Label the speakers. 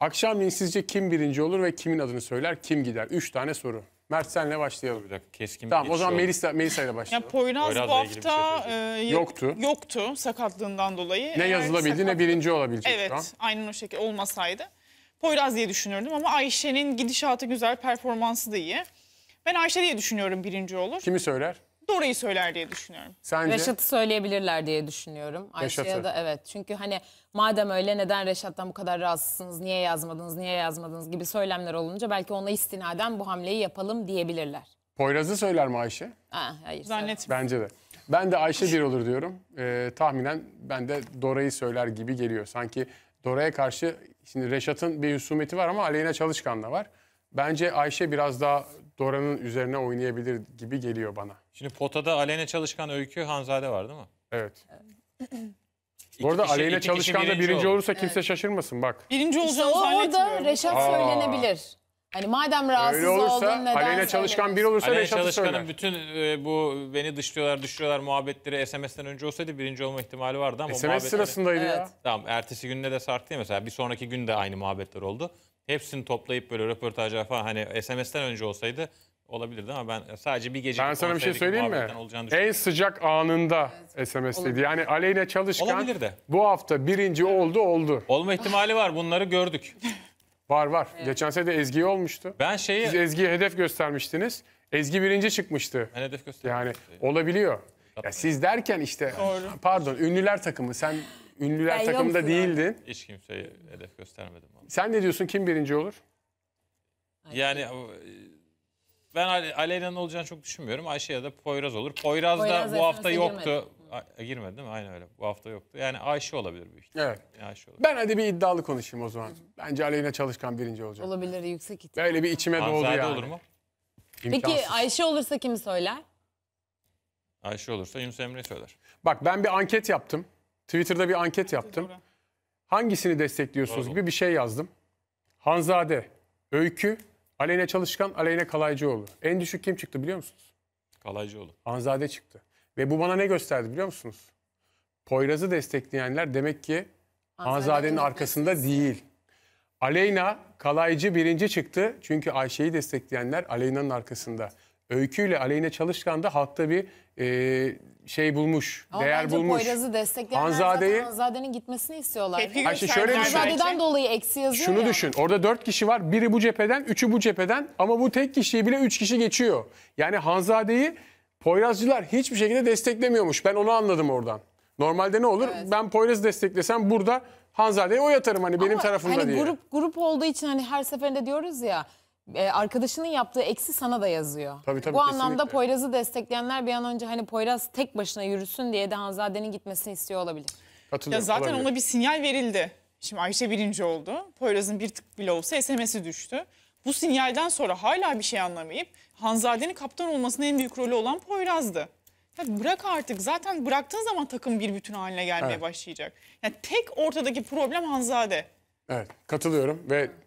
Speaker 1: Akşamleyin sizce kim birinci olur ve kimin adını söyler, kim gider? Üç tane soru. Mert senle başlayalım. Bir dakika keskin Tamam o zaman Melisa, Melisa ile başlayalım. Yani Poyraz bu şey hafta
Speaker 2: şey e, Yoktu. yoktu sakatlığından dolayı. Ne Eğer yazılabildi ne
Speaker 1: birinci olabilecek Evet şu
Speaker 2: aynen o şekilde olmasaydı. Poyraz diye düşünürdüm ama Ayşe'nin gidişatı güzel, performansı da iyi. Ben Ayşe diye düşünüyorum birinci olur. Kimi söyler? doğruyu söyler diye düşünüyorum. Sence? Reşat'ı söyleyebilirler diye düşünüyorum. Ayşe'ye da evet. Çünkü hani madem öyle neden Reşat'tan bu kadar rahatsızsınız, niye yazmadınız, niye yazmadınız gibi söylemler olunca belki ona istinaden bu hamleyi yapalım diyebilirler.
Speaker 1: Poyraz'ı söyler mi Ayşe?
Speaker 2: Ha, hayır. Zannetmiyorum.
Speaker 1: Bence de. Ben de Ayşe bir olur diyorum. Ee, tahminen ben de Dora'yı söyler gibi geliyor. Sanki Dora'ya karşı şimdi Reşat'ın bir husumeti var ama Aleyna Çalışkan da var. Bence Ayşe biraz daha Dora'nın üzerine oynayabilir gibi geliyor bana.
Speaker 2: Şimdi potada Aleyna Çalışkan, Öykü, Hanzade var değil mi? Evet. Bu arada Aleyna Çalışkan da birinci olursa
Speaker 1: kimse şaşırmasın bak.
Speaker 2: Birinci İşte olacağını o orada zannetmiyorum. Reşat söylenebilir. Hani madem rahatsız Öyle olursa, oldun neden Aleyna Çalışkan bir olursa Aleyna Reşat'ı söyler. bütün e, bu beni dışlıyorlar, dışlıyorlar muhabbetleri SMS'ten önce olsaydı birinci olma ihtimali vardı ama SMS muhabbetleri- sırasındaydı ya. Evet. Tamam ertesi günde de sarktı ya mesela bir sonraki günde aynı muhabbetler oldu. Hepsini toplayıp böyle röportajlar falan hani SMS'ten önce olsaydı olabilirdi ama ben sadece bir gece Ben sana bir şey söyleyeyim mi?
Speaker 1: En sıcak anında SMS'teydi. Yani Aleyna Çalışkan Olabilir de. bu hafta birinci oldu oldu. Olma ihtimali var bunları gördük. Var var. Evet. Geçen sene de Ezgi olmuştu. Ben şeyi... Siz Ezgi'ye hedef göstermiştiniz. Ezgi birinci çıkmıştı. Ben hedef gösterdim. Yani olabiliyor. Ya siz derken işte Doğru. pardon ünlüler takımı sen ünlüler ben takımında değildin.
Speaker 2: Abi. Hiç kimseye hedef göstermedim.
Speaker 1: Abi. Sen ne diyorsun kim birinci olur?
Speaker 2: Yani e, ben Aleyna'nın olacağını çok düşünmüyorum. Ayşe ya da Poyraz olur. Poyraz, Poyraz da bu hafta yoktu. Gelmedi. A, e, girmedi değil mi? Aynen öyle. Bu hafta yoktu. Yani Ayşe olabilir büyük ihtimalle. Evet. Ayşe
Speaker 1: olabilir. Ben hadi bir iddialı konuşayım o zaman. Bence Aleyna Çalışkan birinci olacak.
Speaker 2: Olabilir yüksek ihtimal. Böyle bir içime doğdu Hanzade yani. olur mu? İmkansız. Peki Ayşe olursa kim söyler? Ayşe olursa Yunus Emre
Speaker 1: söyler. Bak ben bir anket yaptım. Twitter'da bir anket yaptım. Hangisini destekliyorsunuz Doğru. gibi bir şey yazdım. Hanzade, Öykü, Aleyna Çalışkan, Aleyna Kalaycıoğlu. En düşük kim çıktı biliyor musunuz? Kalaycıoğlu. Hanzade çıktı. Ve bu bana ne gösterdi biliyor musunuz? Poyraz'ı destekleyenler demek ki Hanzade'nin arkasında değil. Aleyna kalaycı birinci çıktı. Çünkü Ayşe'yi destekleyenler Aleyna'nın arkasında. Öykü ile Aleyna Çalışkan da halkta bir e, şey bulmuş, Ama değer bence bulmuş. Poyraz'ı destekleyenler Hanzade'yi- zaten
Speaker 2: Hanzade'nin gitmesini istiyorlar. Ayşe şöyle düşün. Hanzade'den dolayı eksi yazıyor Şunu ya.
Speaker 1: düşün. Orada dört kişi var. Biri bu cepheden, üçü bu cepheden ama bu tek kişiyi bile üç kişi geçiyor. Yani Hanzade'yi Poyrazcılar hiçbir şekilde desteklemiyormuş. Ben onu anladım oradan. Normalde ne olur? Evet. Ben Poyraz'ı desteklesem burada Hanzade'ye oy atarım hani benim tarafımda hani diye. Grup,
Speaker 2: grup olduğu için hani her seferinde diyoruz ya e, arkadaşının yaptığı eksi sana da yazıyor. Tabii, tabii, Bu kesinlikle. anlamda Poyraz'ı destekleyenler bir an önce hani Poyraz tek başına yürüsün diye de Hanzade'nin gitmesini istiyor olabilir. Ya zaten olabilir. ona bir sinyal verildi. Şimdi Ayşe birinci oldu. Poyraz'ın bir tık bile olsa SMS'i düştü. Bu sinyalden sonra hala bir şey anlamayıp Hanzade'nin kaptan olmasının en büyük rolü olan Poyraz'dı. Ya bırak artık zaten bıraktığın zaman takım bir bütün haline gelmeye evet. başlayacak. Yani tek ortadaki problem Hanzade.
Speaker 1: Evet katılıyorum ve